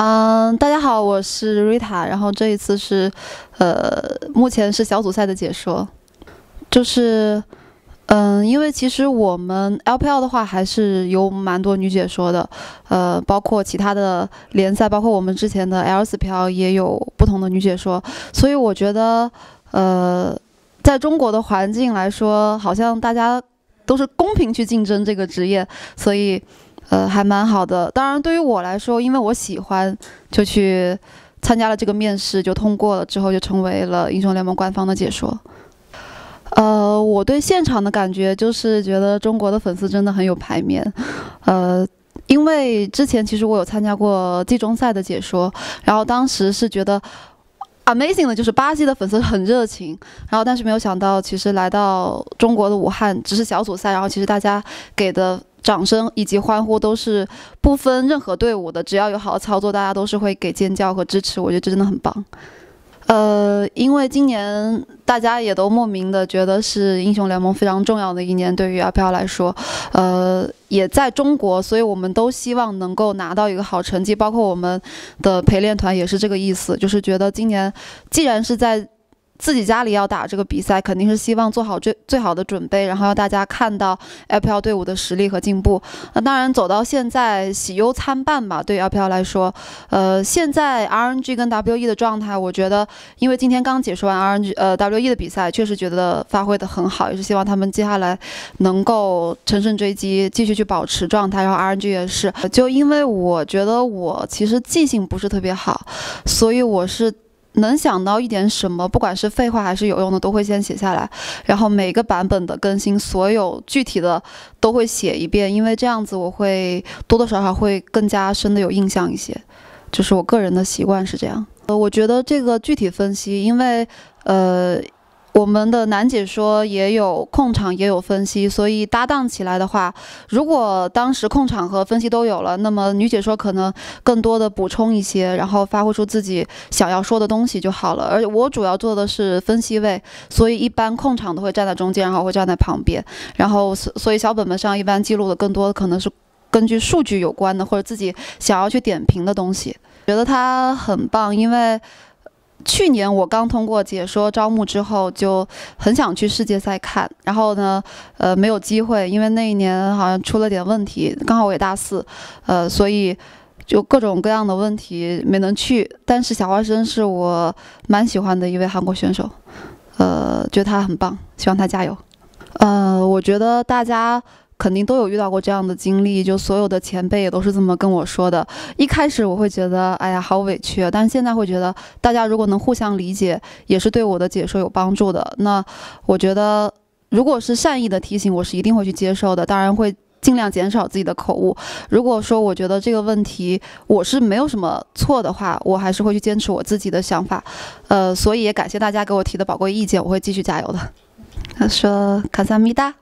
嗯，大家好，我是 Rita，然后这一次是，呃，目前是小组赛的解说，就是，嗯，因为其实我们 LPL 的话还是有蛮多女解说的，呃，包括其他的联赛，包括我们之前的 LCSPL 也有不同的女解说，所以我觉得，呃，在中国的环境来说，好像大家都是公平去竞争这个职业，所以。呃，还蛮好的。当然，对于我来说，因为我喜欢，就去参加了这个面试，就通过了，之后就成为了英雄联盟官方的解说。呃，我对现场的感觉就是觉得中国的粉丝真的很有排面。呃，因为之前其实我有参加过季中赛的解说，然后当时是觉得。Amazing 的，就是巴西的粉丝很热情，然后但是没有想到，其实来到中国的武汉，只是小组赛，然后其实大家给的掌声以及欢呼都是不分任何队伍的，只要有好的操作，大家都是会给尖叫和支持，我觉得这真的很棒。呃，因为今年大家也都莫名的觉得是英雄联盟非常重要的一年，对于阿飘来说，呃，也在中国，所以我们都希望能够拿到一个好成绩，包括我们的陪练团也是这个意思，就是觉得今年既然是在。自己家里要打这个比赛，肯定是希望做好最最好的准备，然后要大家看到 LPL 队伍的实力和进步。那当然走到现在喜忧参半吧，对 LPL 来说。呃，现在 RNG 跟 WE 的状态，我觉得，因为今天刚解说完 RNG 呃 WE 的比赛，确实觉得发挥的很好，也是希望他们接下来能够乘胜追击，继续去保持状态。然后 RNG 也是，就因为我觉得我其实记性不是特别好，所以我是。能想到一点什么，不管是废话还是有用的，都会先写下来。然后每个版本的更新，所有具体的都会写一遍，因为这样子我会多多少少会更加深的有印象一些。就是我个人的习惯是这样。呃，我觉得这个具体分析，因为呃。我们的男解说也有控场，也有分析，所以搭档起来的话，如果当时控场和分析都有了，那么女解说可能更多的补充一些，然后发挥出自己想要说的东西就好了。而且我主要做的是分析位，所以一般控场都会站在中间，然后会站在旁边，然后所所以小本本上一般记录的更多的可能是根据数据有关的，或者自己想要去点评的东西。觉得他很棒，因为。去年我刚通过解说招募之后，就很想去世界赛看，然后呢，呃，没有机会，因为那一年好像出了点问题，刚好我也大四，呃，所以就各种各样的问题没能去。但是小花生是我蛮喜欢的一位韩国选手，呃，觉得他很棒，希望他加油。呃，我觉得大家。肯定都有遇到过这样的经历，就所有的前辈也都是这么跟我说的。一开始我会觉得，哎呀，好委屈。但是现在会觉得，大家如果能互相理解，也是对我的解说有帮助的。那我觉得，如果是善意的提醒，我是一定会去接受的。当然会尽量减少自己的口误。如果说我觉得这个问题我是没有什么错的话，我还是会去坚持我自己的想法。呃，所以也感谢大家给我提的宝贵意见，我会继续加油的。他 说：“卡萨米达。”